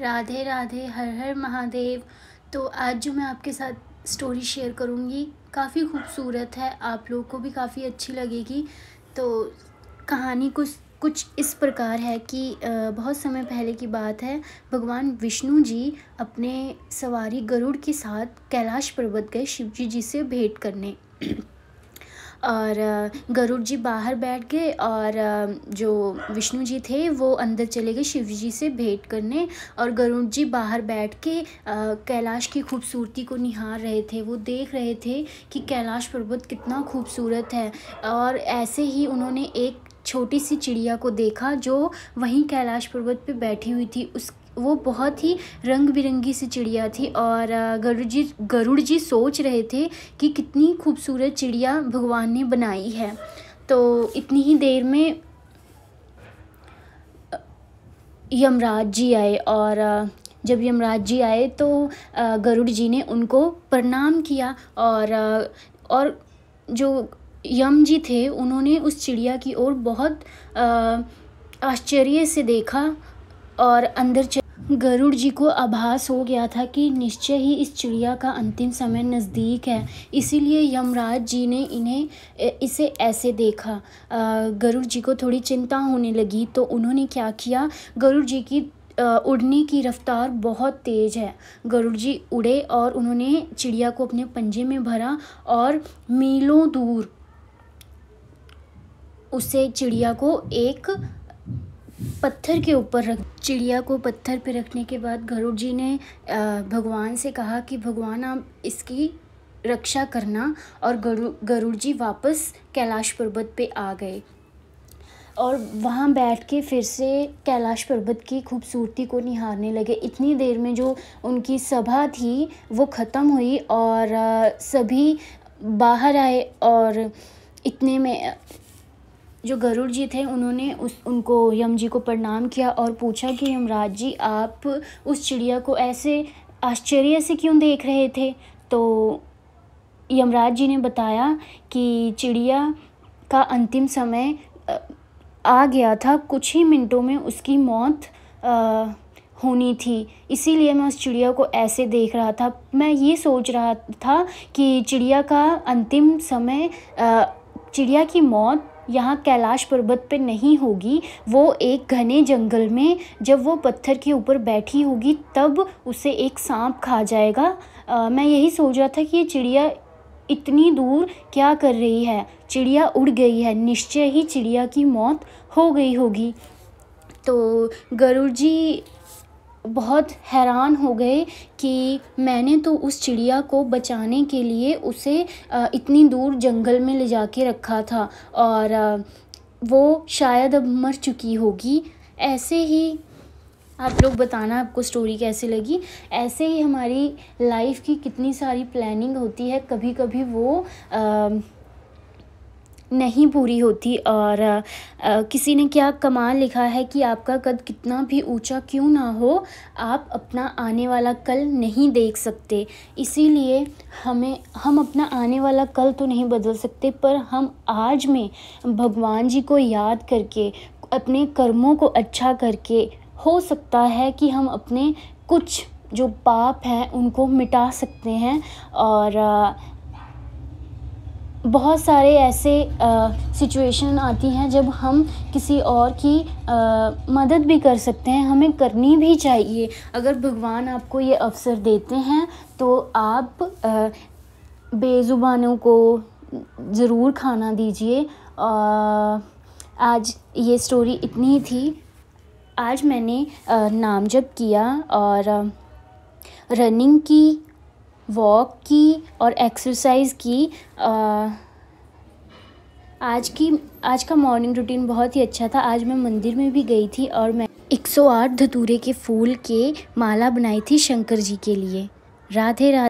राधे राधे हर हर महादेव तो आज जो मैं आपके साथ स्टोरी शेयर करूँगी काफ़ी खूबसूरत है आप लोगों को भी काफ़ी अच्छी लगेगी तो कहानी कुछ कुछ इस प्रकार है कि बहुत समय पहले की बात है भगवान विष्णु जी अपने सवारी गरुड़ के साथ कैलाश पर्वत गए शिव जी जी से भेंट करने और गरुड़ जी बाहर बैठ गए और जो विष्णु जी थे वो अंदर चले गए शिव जी से भेंट करने और गरुड़ जी बाहर बैठ के कैलाश की खूबसूरती को निहार रहे थे वो देख रहे थे कि कैलाश पर्वत कितना खूबसूरत है और ऐसे ही उन्होंने एक छोटी सी चिड़िया को देखा जो वहीं कैलाश पर्वत पे बैठी हुई थी उस वो बहुत ही रंग बिरंगी सी चिड़िया थी और गरुड़ जी गरुड़ जी सोच रहे थे कि कितनी खूबसूरत चिड़िया भगवान ने बनाई है तो इतनी ही देर में यमराज जी आए और जब यमराज जी आए तो गरुड़ जी ने उनको प्रणाम किया और और जो यम जी थे उन्होंने उस चिड़िया की ओर बहुत आश्चर्य से देखा और अंदर गरुड़ जी को आभास हो गया था कि निश्चय ही इस चिड़िया का अंतिम समय नज़दीक है इसीलिए यमराज जी ने इन्हें इसे ऐसे देखा गरुड़ जी को थोड़ी चिंता होने लगी तो उन्होंने क्या किया गरुड़ जी की उड़ने की रफ़्तार बहुत तेज़ है गरुड़ जी उड़े और उन्होंने चिड़िया को अपने पंजे में भरा और मीलों दूर उसे चिड़िया को एक पत्थर के ऊपर रख चिड़िया को पत्थर पर रखने के बाद गरुड़ जी ने भगवान से कहा कि भगवान आप इसकी रक्षा करना और गरु गरुड़ जी वापस कैलाश पर्वत पे आ गए और वहाँ बैठ के फिर से कैलाश पर्वत की खूबसूरती को निहारने लगे इतनी देर में जो उनकी सभा थी वो ख़त्म हुई और सभी बाहर आए और इतने में जो गरुड़ जी थे उन्होंने उस उनको यम जी को प्रणाम किया और पूछा कि यमराज जी आप उस चिड़िया को ऐसे आश्चर्य से क्यों देख रहे थे तो यमराज जी ने बताया कि चिड़िया का अंतिम समय आ गया था कुछ ही मिनटों में उसकी मौत आ, होनी थी इसीलिए मैं उस चिड़िया को ऐसे देख रहा था मैं ये सोच रहा था कि चिड़िया का अंतिम समय चिड़िया की मौत यहाँ कैलाश पर्वत पे नहीं होगी वो एक घने जंगल में जब वो पत्थर के ऊपर बैठी होगी तब उसे एक सांप खा जाएगा आ, मैं यही सोच रहा था कि ये चिड़िया इतनी दूर क्या कर रही है चिड़िया उड़ गई है निश्चय ही चिड़िया की मौत हो गई होगी तो गरुड़ जी बहुत हैरान हो गए कि मैंने तो उस चिड़िया को बचाने के लिए उसे इतनी दूर जंगल में ले जा के रखा था और वो शायद अब मर चुकी होगी ऐसे ही आप लोग बताना आपको स्टोरी कैसे लगी ऐसे ही हमारी लाइफ की कितनी सारी प्लानिंग होती है कभी कभी वो आ, नहीं पूरी होती और आ, किसी ने क्या कमाल लिखा है कि आपका कद कितना भी ऊंचा क्यों ना हो आप अपना आने वाला कल नहीं देख सकते इसीलिए हमें हम अपना आने वाला कल तो नहीं बदल सकते पर हम आज में भगवान जी को याद करके अपने कर्मों को अच्छा करके हो सकता है कि हम अपने कुछ जो पाप हैं उनको मिटा सकते हैं और बहुत सारे ऐसे सिचुएशन आती हैं जब हम किसी और की आ, मदद भी कर सकते हैं हमें करनी भी चाहिए अगर भगवान आपको ये अवसर देते हैं तो आप बेज़ुबानों को ज़रूर खाना दीजिए आज ये स्टोरी इतनी थी आज मैंने नाम जप किया और रनिंग की वॉक की और एक्सरसाइज की आ, आज की आज का मॉर्निंग रूटीन बहुत ही अच्छा था आज मैं मंदिर में भी गई थी और मैं 108 धतूरे के फूल के माला बनाई थी शंकर जी के लिए राधे राधे